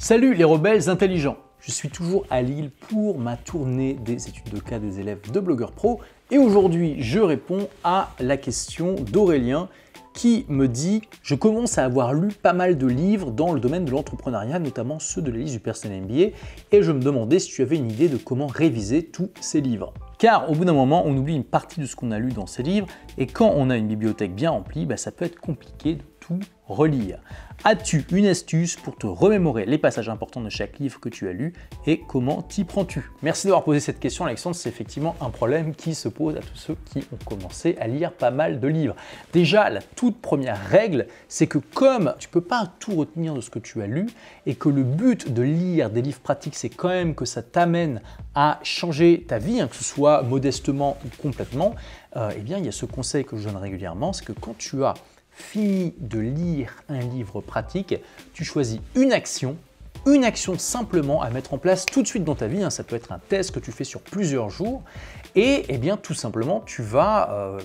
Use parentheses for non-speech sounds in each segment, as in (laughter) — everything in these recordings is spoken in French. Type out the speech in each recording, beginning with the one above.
Salut les rebelles intelligents Je suis toujours à Lille pour ma tournée des études de cas des élèves de blogueurs Pro et aujourd'hui je réponds à la question d'Aurélien qui me dit « Je commence à avoir lu pas mal de livres dans le domaine de l'entrepreneuriat, notamment ceux de la liste du personnel MBA, et je me demandais si tu avais une idée de comment réviser tous ces livres. » Car au bout d'un moment, on oublie une partie de ce qu'on a lu dans ces livres, et quand on a une bibliothèque bien remplie, bah, ça peut être compliqué de relire. As-tu une astuce pour te remémorer les passages importants de chaque livre que tu as lu et comment t'y prends-tu Merci d'avoir posé cette question Alexandre, c'est effectivement un problème qui se pose à tous ceux qui ont commencé à lire pas mal de livres. Déjà, la toute première règle, c'est que comme tu ne peux pas tout retenir de ce que tu as lu et que le but de lire des livres pratiques, c'est quand même que ça t'amène à changer ta vie, hein, que ce soit modestement ou complètement, euh, eh bien il y a ce conseil que je donne régulièrement, c'est que quand tu as fini de lire un livre pratique, tu choisis une action une action simplement à mettre en place tout de suite dans ta vie. Hein. ça peut être un test que tu fais sur plusieurs jours. Et eh bien, tout simplement, tu vas euh,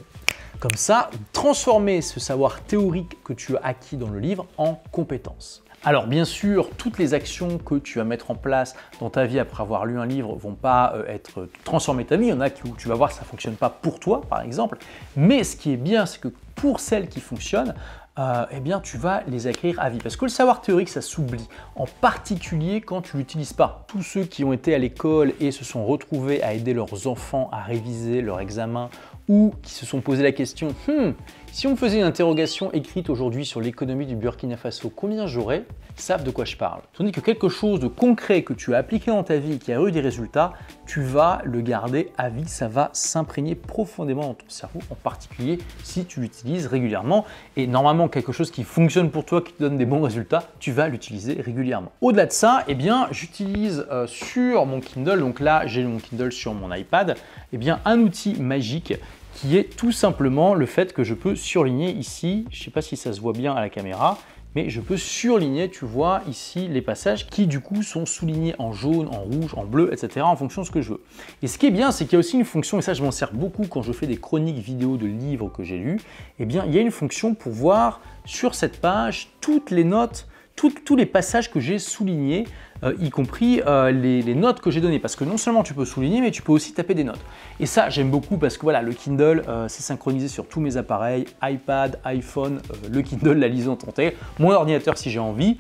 comme ça transformer ce savoir théorique que tu as acquis dans le livre en compétence. Alors bien sûr, toutes les actions que tu vas mettre en place dans ta vie après avoir lu un livre vont pas euh, être transformées ta vie. Il y en a où tu vas voir ça fonctionne pas pour toi, par exemple. Mais ce qui est bien, c'est que pour celles qui fonctionnent, euh, eh bien, tu vas les acquérir à vie. Parce que le savoir théorique, ça s'oublie, en particulier quand tu l'utilises pas. Tous ceux qui ont été à l'école et se sont retrouvés à aider leurs enfants à réviser leur examen ou qui se sont posé la question hmm, si on faisait une interrogation écrite aujourd'hui sur l'économie du Burkina Faso, combien j'aurais savent de quoi je parle. Tandis que quelque chose de concret que tu as appliqué dans ta vie et qui a eu des résultats, tu vas le garder à vie, ça va s'imprégner profondément dans ton cerveau, en particulier si tu l'utilises régulièrement. Et normalement, quelque chose qui fonctionne pour toi, qui te donne des bons résultats, tu vas l'utiliser régulièrement. Au-delà de ça, eh bien, j'utilise euh, sur mon Kindle, donc là j'ai mon Kindle sur mon iPad, eh bien, un outil magique qui est tout simplement le fait que je peux surligner ici, je ne sais pas si ça se voit bien à la caméra, mais je peux surligner, tu vois, ici les passages qui du coup sont soulignés en jaune, en rouge, en bleu, etc. en fonction de ce que je veux. Et ce qui est bien, c'est qu'il y a aussi une fonction, et ça je m'en sers beaucoup quand je fais des chroniques vidéo de livres que j'ai lus, eh bien il y a une fonction pour voir sur cette page toutes les notes, tous les passages que j'ai soulignés euh, y compris euh, les, notes que j'ai données, parce que non seulement tu peux souligner, mais tu peux aussi taper des notes. Et ça, j'aime beaucoup parce que voilà, le Kindle, euh, c'est synchronisé sur tous mes appareils, iPad, iPhone, le Kindle, la lise en tentée, mon ordinateur si j'ai envie.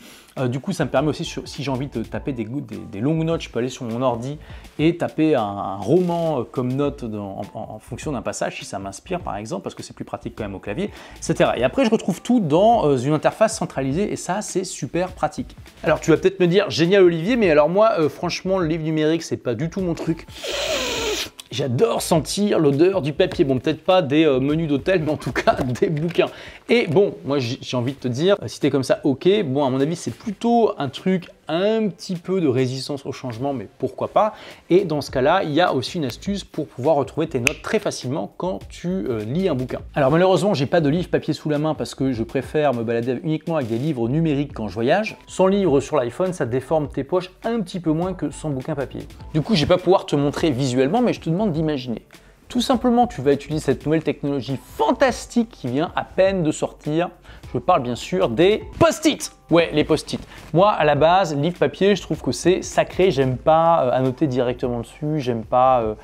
du coup, ça me permet aussi, si j'ai envie de taper des, des, longues notes, je peux aller sur mon ordi et taper un, roman comme note en, fonction d'un passage, si ça m'inspire par exemple, parce que c'est plus pratique quand même au clavier, etc. Et après, je retrouve tout dans une interface centralisée et ça, c'est super pratique. Alors, tu vas peut-être me dire, génial mais alors moi, euh, franchement, le livre numérique, c'est pas du tout mon truc. J'adore sentir l'odeur du papier. Bon, peut-être pas des euh, menus d'hôtel, mais en tout cas (laughs) des bouquins. Et bon, moi j'ai envie de te dire, euh, si t'es comme ça, ok. Bon, à mon avis, c'est plutôt un truc un petit peu de résistance au changement, mais pourquoi pas. Et dans ce cas-là, il y a aussi une astuce pour pouvoir retrouver tes notes très facilement quand tu euh, lis un bouquin. Alors malheureusement, j'ai pas de livre papier sous la main parce que je préfère me balader uniquement avec des livres numériques quand je voyage. Sans livre sur l'iPhone, ça déforme tes poches un petit peu moins que sans bouquin papier. Du coup, je vais pas pouvoir te montrer visuellement, mais je te demande d'imaginer. Tout simplement, tu vas utiliser cette nouvelle technologie fantastique qui vient à peine de sortir, je parle bien sûr des post-it. Ouais, les post-it. Moi, à la base, livre papier, je trouve que c'est sacré. J'aime pas euh, annoter directement dessus. J'aime pas euh,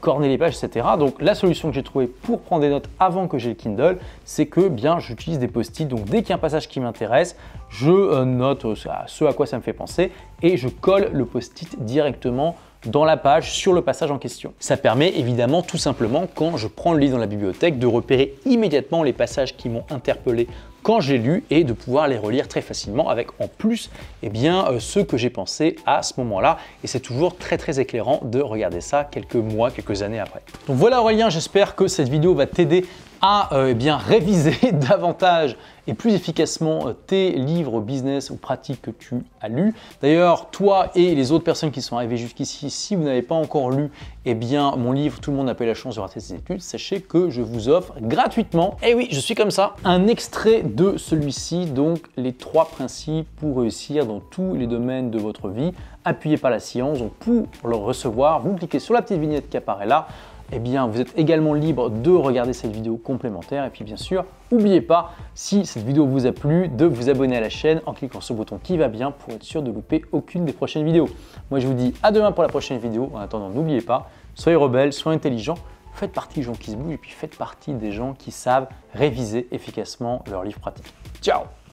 corner les pages, etc. Donc la solution que j'ai trouvée pour prendre des notes avant que j'ai le Kindle, c'est que bien j'utilise des post-it. Donc dès qu'il y a un passage qui m'intéresse, je euh, note ce à quoi ça me fait penser et je colle le post-it directement dans la page sur le passage en question. Ça permet évidemment tout simplement quand je prends le livre dans la bibliothèque de repérer immédiatement les passages qui m'ont interpellé quand j'ai lu et de pouvoir les relire très facilement avec en plus et eh bien, euh, ce que j'ai pensé à ce moment-là. Et c'est toujours très très éclairant de regarder ça quelques mois, quelques années après. Donc voilà Aurélien, j'espère que cette vidéo va t'aider à euh, eh bien, réviser (laughs) davantage et plus efficacement euh, tes livres business ou pratiques que tu as lus. D'ailleurs, toi et les autres personnes qui sont arrivées jusqu'ici, si vous n'avez pas encore lu eh bien, mon livre Tout le monde n'a pas eu la chance de rater ses études, sachez que je vous offre gratuitement, et eh oui, je suis comme ça, un extrait de celui-ci, donc les trois principes pour réussir dans tous les domaines de votre vie, Appuyez par la science. Donc pour le recevoir, vous cliquez sur la petite vignette qui apparaît là eh bien, vous êtes également libre de regarder cette vidéo complémentaire. Et puis, bien sûr, n'oubliez pas, si cette vidéo vous a plu, de vous abonner à la chaîne en cliquant sur le bouton qui va bien pour être sûr de louper aucune des prochaines vidéos. Moi, je vous dis à demain pour la prochaine vidéo. En attendant, n'oubliez pas, soyez rebelles, soyez intelligents, faites partie des gens qui se bougent et puis faites partie des gens qui savent réviser efficacement leurs livres pratiques. Ciao